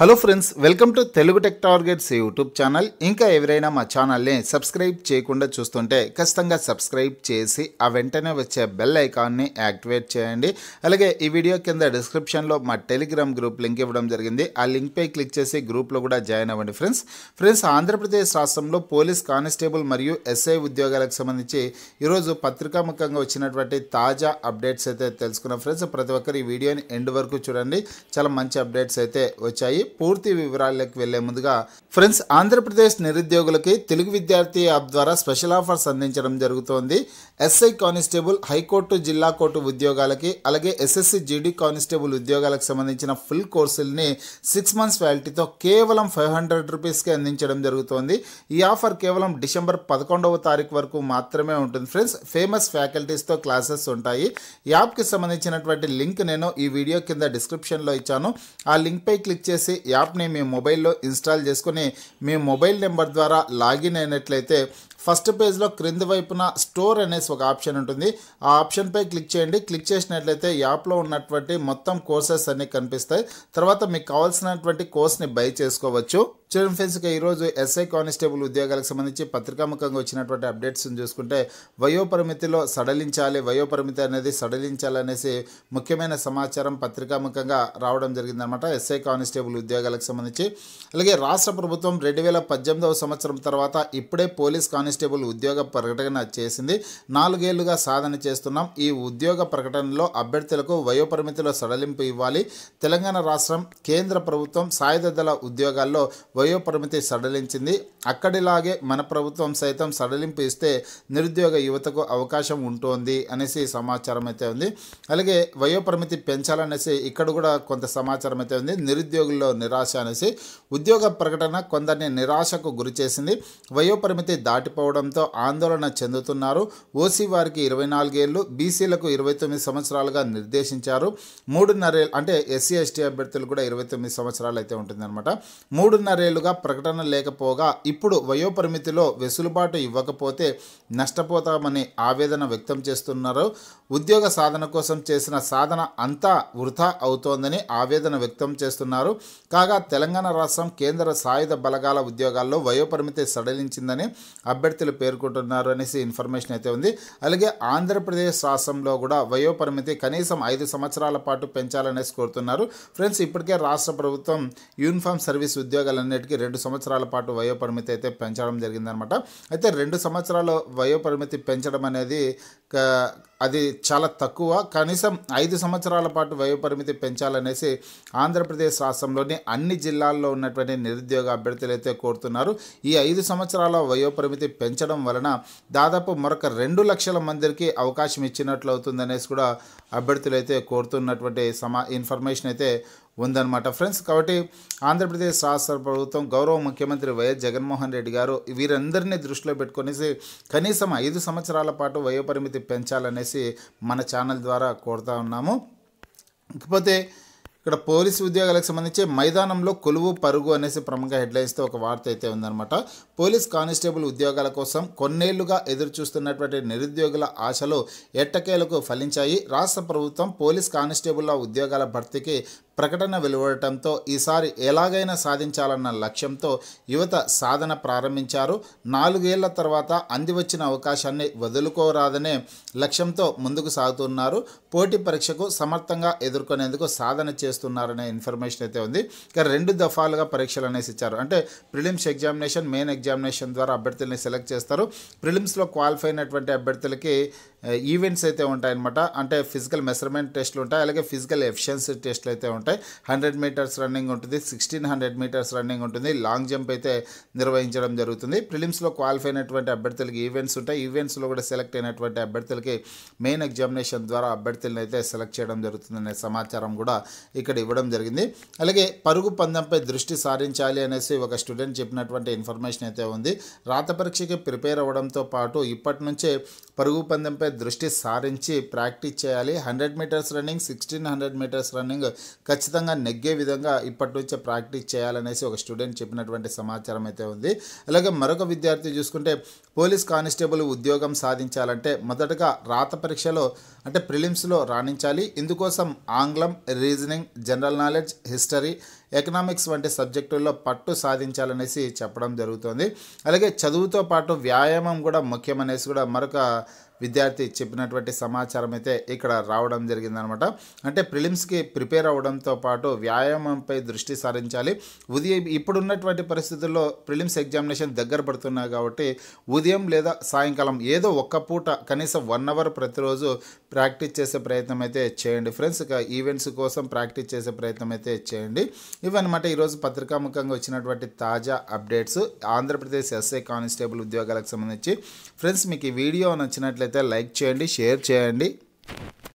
hello friends welcome to Telugu tech targets YouTube channel ఇంకా ఎవరైనా మా ఛానల్ని సబ్స్క్రైబ్ చేయకుండా చూస్తుంటే ఖచ్చితంగా సబ్స్క్రైబ్ చేసి ఆ వెంటనే వచ్చే బెల్ ఐకాన్ని యాక్టివేట్ చేయండి అలాగే ఈ వీడియో కింద డిస్క్రిప్షన్లో మా టెలిగ్రామ్ గ్రూప్ లింక్ ఇవ్వడం జరిగింది ఆ లింక్పై క్లిక్ చేసి గ్రూప్లో కూడా జాయిన్ అవ్వండి ఫ్రెండ్స్ ఫ్రెండ్స్ ఆంధ్రప్రదేశ్ రాష్ట్రంలో పోలీస్ కానిస్టేబుల్ మరియు ఎస్ఐ ఉద్యోగాలకు సంబంధించి ఈరోజు పత్రికాముఖంగా వచ్చినటువంటి తాజా అప్డేట్స్ అయితే తెలుసుకున్నాం ఫ్రెండ్స్ ప్రతి ఒక్కరు ఈ వీడియోని ఎండ్ వరకు చూడండి చాలా మంచి అప్డేట్స్ అయితే వచ్చాయి పూర్తి వివరాలకు వెళ్లే ముందుగా ఫ్రెండ్స్ ఆంధ్రప్రదేశ్ నిరుద్యోగులకి తెలుగు విద్యార్థి యాప్ ద్వారా స్పెషల్ ఆఫర్స్ అందించడం జరుగుతోంది ఎస్ఐ కానిస్టేబుల్ హైకోర్టు జిల్లా కోర్టు ఉద్యోగాలకి అలాగే ఎస్ఎస్సి జీడీ కానిస్టేబుల్ ఉద్యోగాలకు సంబంధించిన ఫుల్ కోర్సుల్ని సిక్స్ మంత్స్ వ్యాలిటీతో కేవలం ఫైవ్ హండ్రెడ్ రూపీస్కి అందించడం జరుగుతోంది ఈ ఆఫర్ కేవలం డిసెంబర్ పదకొండవ తారీఖు వరకు మాత్రమే ఉంటుంది ఫ్రెండ్స్ ఫేమస్ ఫ్యాకల్టీస్తో క్లాసెస్ ఉంటాయి యాప్కి సంబంధించినటువంటి లింక్ నేను ఈ వీడియో కింద డిస్క్రిప్షన్లో ఇచ్చాను ఆ లింక్పై క్లిక్ చేసి యాప్ని మీ మొబైల్లో ఇన్స్టాల్ చేసుకుని మీ మొబైల్ నెంబర్ ద్వారా లాగిన్ అయినట్లయితే ఫస్ట్ పేజ్లో క్రింది వైపున స్టోర్ అనేసి ఒక ఆప్షన్ ఉంటుంది ఆ ఆప్షన్పై క్లిక్ చేయండి క్లిక్ చేసినట్లయితే యాప్లో ఉన్నటువంటి మొత్తం కోర్సెస్ అన్నీ కనిపిస్తాయి తర్వాత మీకు కావాల్సినటువంటి కోర్స్ని బై చేసుకోవచ్చు చూడండి ఫ్రెండ్స్ ఇక ఈరోజు ఎస్ఐ కానిస్టేబుల్ ఉద్యోగాలకు సంబంధించి పత్రికాముఖంగా వచ్చినటువంటి అప్డేట్స్ని చూసుకుంటే వయోపరిమితిలో సడలించాలి వయోపరిమితి అనేది సడలించాలనేసి ముఖ్యమైన సమాచారం పత్రికాముఖంగా రావడం జరిగిందనమాట ఎస్ఐ కానిస్టేబుల్ ఉద్యోగాలకు సంబంధించి అలాగే రాష్ట్ర ప్రభుత్వం రెండు వేల పద్దెనిమిదవ సంవత్సరం తర్వాత ఇప్పుడే పోలీస్ కానిస్టేబుల్ కానిస్టేబుల్ ఉద్యోగ ప్రకటన చేసింది నాలుగేళ్లుగా సాధన చేస్తున్నాం ఈ ఉద్యోగ ప్రకటనలో అభ్యర్థులకు వయోపరిమితిలో సడలింపు ఇవ్వాలి తెలంగాణ రాష్ట్రం కేంద్ర ప్రభుత్వం సాయుధ దళ ఉద్యోగాల్లో వయోపరిమితి సడలించింది అక్కడిలాగే మన ప్రభుత్వం సైతం సడలింపు ఇస్తే నిరుద్యోగ యువతకు అవకాశం ఉంటుంది అనేసి సమాచారం అయితే ఉంది అలాగే వయోపరిమితి పెంచాలనేసి ఇక్కడ కూడా కొంత సమాచారం అయితే ఉంది నిరుద్యోగుల్లో నిరాశ అనేసి ఉద్యోగ ప్రకటన కొందరిని నిరాశకు గురి చేసింది వయోపరిమితి దాటిపో లేకపోవడంతో ఆందోళన చెందుతున్నారు ఓసీ వారికి ఇరవై నాలుగేళ్లు బీసీలకు ఇరవై తొమ్మిది సంవత్సరాలుగా నిర్దేశించారు మూడున్నరేళ్ళు అంటే ఎస్సీ ఎస్టీ అభ్యర్థులు కూడా ఇరవై తొమ్మిది సంవత్సరాలు అయితే ఉంటుందన్నమాట మూడున్నరేళ్లుగా ప్రకటన లేకపోగా ఇప్పుడు వయోపరిమితిలో వెసులుబాటు ఇవ్వకపోతే నష్టపోతామని ఆవేదన వ్యక్తం చేస్తున్నారు ఉద్యోగ సాధన కోసం చేసిన సాధన అంతా వృధా అవుతోందని ఆవేదన వ్యక్తం చేస్తున్నారు కాగా తెలంగాణ రాష్ట్రం కేంద్ర సాయుధ బలగాల ఉద్యోగాల్లో వయోపరిమితి సడలించిందని అభ్యర్థి అభ్యర్థులు పేర్కొంటున్నారు అనేసి ఇన్ఫర్మేషన్ అయితే ఉంది అలాగే ఆంధ్రప్రదేశ్ రాష్ట్రంలో కూడా వయోపరిమితి కనీసం ఐదు సంవత్సరాల పాటు పెంచాలనేసి కోరుతున్నారు ఫ్రెండ్స్ ఇప్పటికే రాష్ట్ర ప్రభుత్వం యూనిఫామ్ సర్వీస్ ఉద్యోగాలన్నిటికీ రెండు సంవత్సరాల పాటు వయోపరిమితి అయితే పెంచడం జరిగిందనమాట అయితే రెండు సంవత్సరాల వయోపరిమితి పెంచడం అనేది అది చాలా తక్కువ కనీసం ఐదు సంవత్సరాల పాటు వయోపరిమితి పెంచాలనేసి ఆంధ్రప్రదేశ్ రాష్ట్రంలోని అన్ని జిల్లాల్లో ఉన్నటువంటి నిరుద్యోగ అభ్యర్థులు అయితే కోరుతున్నారు ఈ ఐదు సంవత్సరాల వయోపరిమితి పెంచడం వలన దాదాపు మరొక రెండు లక్షల మందికి అవకాశం ఇచ్చినట్లు అవుతుందనేసి కూడా అభ్యర్థులు అయితే కోరుతున్నటువంటి సమా ఇన్ఫర్మేషన్ అయితే ఉందన్నమాట ఫ్రెండ్స్ కాబట్టి ఆంధ్రప్రదేశ్ రాష్ట్ర ప్రభుత్వం గౌరవ ముఖ్యమంత్రి వైఎస్ జగన్మోహన్ రెడ్డి గారు వీరందరినీ దృష్టిలో పెట్టుకునేసి కనీసం ఐదు సంవత్సరాల పాటు వయోపరిమితి పెంచాలనేసి మన ఛానల్ ద్వారా కోరుతా ఉన్నాము ఇకపోతే ఇక్కడ పోలీసు ఉద్యోగాలకు సంబంధించి మైదానంలో కొలువు పరుగు అనేసి ప్రముఖ హెడ్లైన్స్తో ఒక వార్త అయితే ఉందన్నమాట పోలీస్ కానిస్టేబుల్ ఉద్యోగాల కోసం కొన్నేళ్లుగా ఎదురు చూస్తున్నటువంటి నిరుద్యోగుల ఆశలు ఎట్టకేలకు ఫలించాయి రాష్ట్ర ప్రభుత్వం పోలీస్ కానిస్టేబుల్ల ఉద్యోగాల భర్తీకి ప్రకటన వెలువడటంతో ఈసారి ఎలాగైనా సాధించాలన్న లక్ష్యంతో యువత సాధన ప్రారంభించారు నాలుగేళ్ల తర్వాత అంది వచ్చిన అవకాశాన్ని వదులుకోరాదనే లక్ష్యంతో ముందుకు సాగుతున్నారు పోటీ పరీక్షకు సమర్థంగా ఎదుర్కొనేందుకు సాధన చేస్తున్నారనే ఇన్ఫర్మేషన్ అయితే ఉంది ఇక రెండు దఫాలుగా పరీక్షలు అనేసి ఇచ్చారు అంటే ప్రిలిమ్స్ ఎగ్జామినేషన్ మెయిన్ ఎగ్జామినేషన్ ద్వారా అభ్యర్థుల్ని సెలెక్ట్ చేస్తారు ప్రిలిమ్స్లో క్వాలిఫై అయినటువంటి అభ్యర్థులకి ఈవెంట్స్ అయితే ఉంటాయన్నమాట అంటే ఫిజికల్ మెజర్మెంట్ టెస్ట్లు ఉంటాయి అలాగే ఫిజికల్ ఎఫిషియన్సీ టెస్ట్లు అయితే ఉంటాయి ఉంటాయి హండ్రెడ్ మీటర్స్ రన్నింగ్ ఉంటుంది సిక్స్టీన్ హండ్రెడ్ మీటర్స్ రన్నింగ్ ఉంటుంది లాంగ్ జంప్ అయితే నిర్వహించడం జరుగుతుంది ప్రిలిమ్స్లో క్వాలిఫై అయినటువంటి అభ్యర్థులకి ఈవెంట్స్ ఉంటాయి ఈవెంట్స్లో కూడా సెలెక్ట్ అయినటువంటి అభ్యర్థులకి మెయిన్ ఎగ్జామినేషన్ ద్వారా అభ్యర్థులను అయితే సెలెక్ట్ చేయడం జరుగుతుందనే సమాచారం కూడా ఇక్కడ ఇవ్వడం జరిగింది అలాగే పరుగు పందెంపై దృష్టి సారించాలి అనేసి ఒక స్టూడెంట్ చెప్పినటువంటి ఇన్ఫర్మేషన్ అయితే ఉంది రాత పరీక్షకి ప్రిపేర్ అవ్వడంతో పాటు ఇప్పటి నుంచే పరుగు పందంపై దృష్టి సారించి ప్రాక్టీస్ చేయాలి hundred metres running sixteen hundred metres running ఖచ్చితంగా నెగ్గే విధంగా ఇప్పటి నుంచే ప్రాక్టీస్ చేయాలనేసి ఒక స్టూడెంట్ చెప్పినటువంటి సమాచారం అయితే ఉంది అలాగే మరొక విద్యార్థి చూసుకుంటే పోలీస్ కానిస్టేబుల్ ఉద్యోగం సాధించాలంటే మొదటగా రాత పరీక్షలో అంటే ప్రిలిమ్స్లో రాణించాలి ఇందుకోసం ఆంగ్లం reasoning general knowledge history economics వంటి సబ్జెక్టుల్లో పట్టు సాధించాలనేసి చెప్పడం జరుగుతుంది అలాగే చదువుతో పాటు వ్యాయామం కూడా ముఖ్యమనేసి కూడా మరొక విద్యార్థి చెప్పినటువంటి సమాచారం అయితే ఇక్కడ రావడం జరిగిందనమాట అంటే ప్రిలిమ్స్కి ప్రిపేర్ అవ్వడంతో పాటు వ్యాయామంపై దృష్టి సారించాలి ఉదయం ఇప్పుడున్నటువంటి పరిస్థితుల్లో ప్రిలిమ్స్ ఎగ్జామినేషన్ దగ్గర పడుతున్నాయి కాబట్టి ఉదయం లేదా సాయంకాలం ఏదో ఒక్క పూట కనీసం వన్ అవర్ ప్రతిరోజు ప్రాక్టీస్ చేసే ప్రయత్నం అయితే చేయండి ఫ్రెండ్స్ ఇక ఈవెంట్స్ కోసం ప్రాక్టీస్ చేసే ప్రయత్నం అయితే చేయండి ఇవన్నమాట ఈరోజు పత్రికాముఖంగా వచ్చినటువంటి తాజా అప్డేట్స్ ఆంధ్రప్రదేశ్ ఎస్ఐ కానిస్టేబుల్ ఉద్యోగాలకు సంబంధించి ఫ్రెండ్స్ మీకు ఈ వీడియో నచ్చినట్లయితే లైక్ చేయండి షేర్ చేయండి